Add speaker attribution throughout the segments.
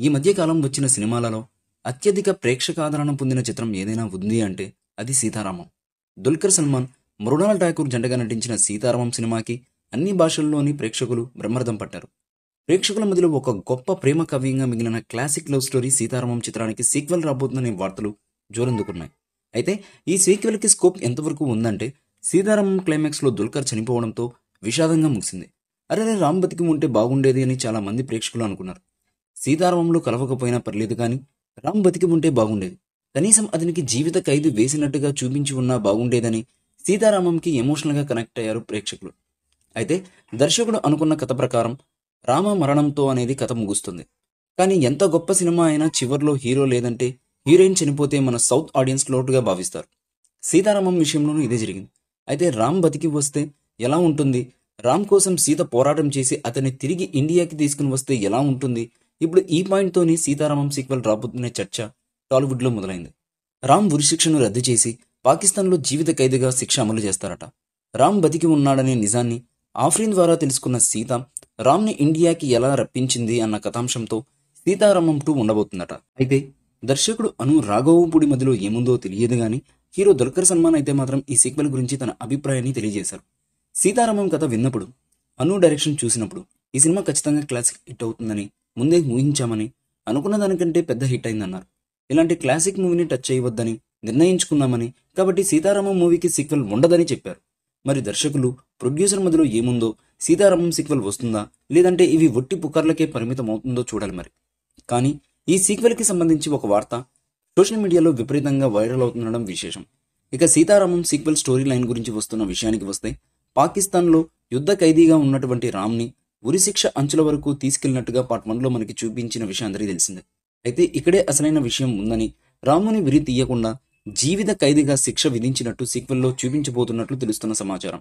Speaker 1: ఈ మధ్యకాలం వచ్చిన సినిమాలలో అత్యధిక ప్రేక్షకాదరణ పొందిన చిత్రం ఏదైనా ఉంది అంటే అది సీతారామం దుల్కర్ సల్మాన్ మృణాల్ ఠాకూర్ జంటగా నటించిన సీతారామం సినిమాకి అన్ని భాషల్లోని ప్రేక్షకులు బ్రహ్మర్థం పట్టారు ప్రేక్షకుల మధ్యలో ఒక గొప్ప ప్రేమ కవ్యంగా మిగిలిన క్లాసిక్ లవ్ స్టోరీ సీతారామం చిత్రానికి సీక్వెల్ రాబోతుందనే వార్తలు జోరందుకున్నాయి అయితే ఈ సీక్వెల్కి స్కోప్ ఎంతవరకు ఉందంటే సీతారామం క్లైమాక్స్లో దుల్కర్ చనిపోవడంతో విషాదంగా ముగిసింది అరే రామ్ బతికి ఉంటే బాగుండేది అని చాలా మంది ప్రేక్షకులు అనుకున్నారు సీతారామంలో కలవకపోయినా పర్లేదు కానీ రామ్ బతికి ఉంటే బాగుండేది కనీసం అతనికి జీవిత ఖైదు వేసినట్టుగా చూపించి ఉన్నా బాగుండేదని సీతారామంకి ఎమోషనల్గా కనెక్ట్ అయ్యారు ప్రేక్షకులు అయితే దర్శకుడు అనుకున్న కథ ప్రకారం రామ మరణంతో అనేది కథ ముగుస్తుంది కానీ ఎంత గొప్ప సినిమా అయినా చివరిలో హీరో లేదంటే హీరోయిన్ చనిపోతే మన సౌత్ ఆడియన్స్ లోటుగా భావిస్తారు సీతారామం విషయంలోనూ ఇదే జరిగింది అయితే రామ్ బతికి వస్తే ఎలా ఉంటుంది రామ్ కోసం సీత పోరాటం చేసి అతన్ని తిరిగి ఇండియాకి తీసుకుని వస్తే ఎలా ఉంటుంది ఇప్పుడు ఈ పాయింట్తోని సీతారామం సీక్వెల్ రాబోతున్న చర్చ టాలీవుడ్లో మొదలైంది రామ్ ఉరిశిక్షను రద్దు చేసి పాకిస్తాన్లో జీవిత ఖైదుగా శిక్ష అమలు చేస్తారట రామ్ బతికి ఉన్నాడనే నిజాన్ని ఆఫ్రిన్ ద్వారా తెలుసుకున్న సీత రామ్ని ఇండియాకి ఎలా రప్పించింది అన్న కథాంశంతో సీతారామం టూ ఉండబోతుందట అయితే దర్శకుడు అను రాఘవపుడి మధ్యలో ఏముందో తెలియదు కానీ హీరో దుల్కర్ సల్మాన్ అయితే మాత్రం ఈ సీక్వెల్ గురించి తన అభిప్రాయాన్ని తెలియజేశారు సీతారామం కథ విన్నప్పుడు అను డైరెక్షన్ చూసినప్పుడు ఈ సినిమా ఖచ్చితంగా క్లాసిక్ హిట్ అవుతుందని ముందే ఊహించామని అనుకున్న దానికంటే పెద్ద హిట్ అయిందన్నారు ఇలాంటి క్లాసిక్ మూవీని టచ్ చేయవద్దని నిర్ణయించుకున్నామని కాబట్టి సీతారామం మూవీకి సీక్వెల్ ఉండదని చెప్పారు మరి దర్శకులు ప్రొడ్యూసర్ మధ్యలో ఏముందో సీతారామం సీక్వెల్ వస్తుందా లేదంటే ఇవి ఒట్టి పుకార్లకే పరిమితం అవుతుందో చూడాలి మరి కానీ ఈ సీక్వెల్కి సంబంధించి ఒక వార్త సోషల్ మీడియాలో విపరీతంగా వైరల్ అవుతుండడం విశేషం ఇక సీతారామం సీక్వెల్ స్టోరీ లైన్ గురించి వస్తున్న విషయానికి వస్తే పాకిస్తాన్లో యుద్ధ ఖైదీగా ఉన్నటువంటి రామ్ని ఉరిశిక్ష అంచుల వరకు తీసుకెళ్లినట్టుగా పార్ట్ మనకి చూపించిన విషయం అందరికీ తెలిసిందే అయితే ఇక్కడే అసలైన విషయం ఉందని రాముని విరి తీయకుండా జీవిత ఖైదీగా శిక్ష విధించినట్టు సీక్వెల్లో చూపించబోతున్నట్లు తెలుస్తున్న సమాచారం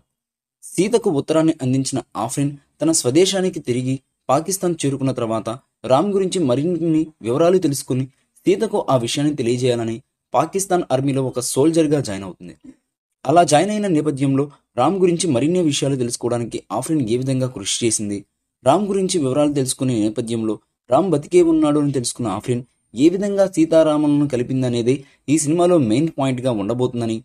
Speaker 1: సీతకు ఉత్తరాన్ని అందించిన ఆఫ్రిన్ తన స్వదేశానికి తిరిగి పాకిస్తాన్ చేరుకున్న తర్వాత రామ్ గురించి మరిన్ని వివరాలు తెలుసుకుని సీతకు ఆ విషయాన్ని తెలియజేయాలని పాకిస్తాన్ ఆర్మీలో ఒక సోల్జర్గా జాయిన్ అవుతుంది అలా జాయిన్ అయిన నేపథ్యంలో రామ్ గురించి మరిన్ని విషయాలు తెలుసుకోవడానికి ఆఫ్రిన్ ఏ విధంగా కృషి చేసింది రామ్ గురించి వివరాలు తెలుసుకునే నేపథ్యంలో రామ్ బతికే ఉన్నాడు అని తెలుసుకున్న ఆఫ్రిన్ ఏ విధంగా కలిపింది కలిపిందనేది ఈ సినిమాలో మెయిన్ పాయింట్గా ఉండబోతుందని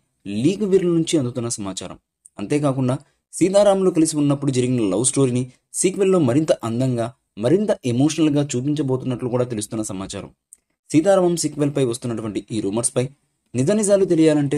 Speaker 1: లీగ్ వీరుల నుంచి అందుతున్న సమాచారం అంతేకాకుండా సీతారాములు కలిసి ఉన్నప్పుడు జరిగిన లవ్ స్టోరీని సీక్వెల్లో మరింత అందంగా మరింత ఎమోషనల్గా చూపించబోతున్నట్లు కూడా తెలుస్తున్న సమాచారం సీతారామం సీక్వెల్పై వస్తున్నటువంటి ఈ రూమర్స్పై నిజ నిజాలు తెలియాలంటే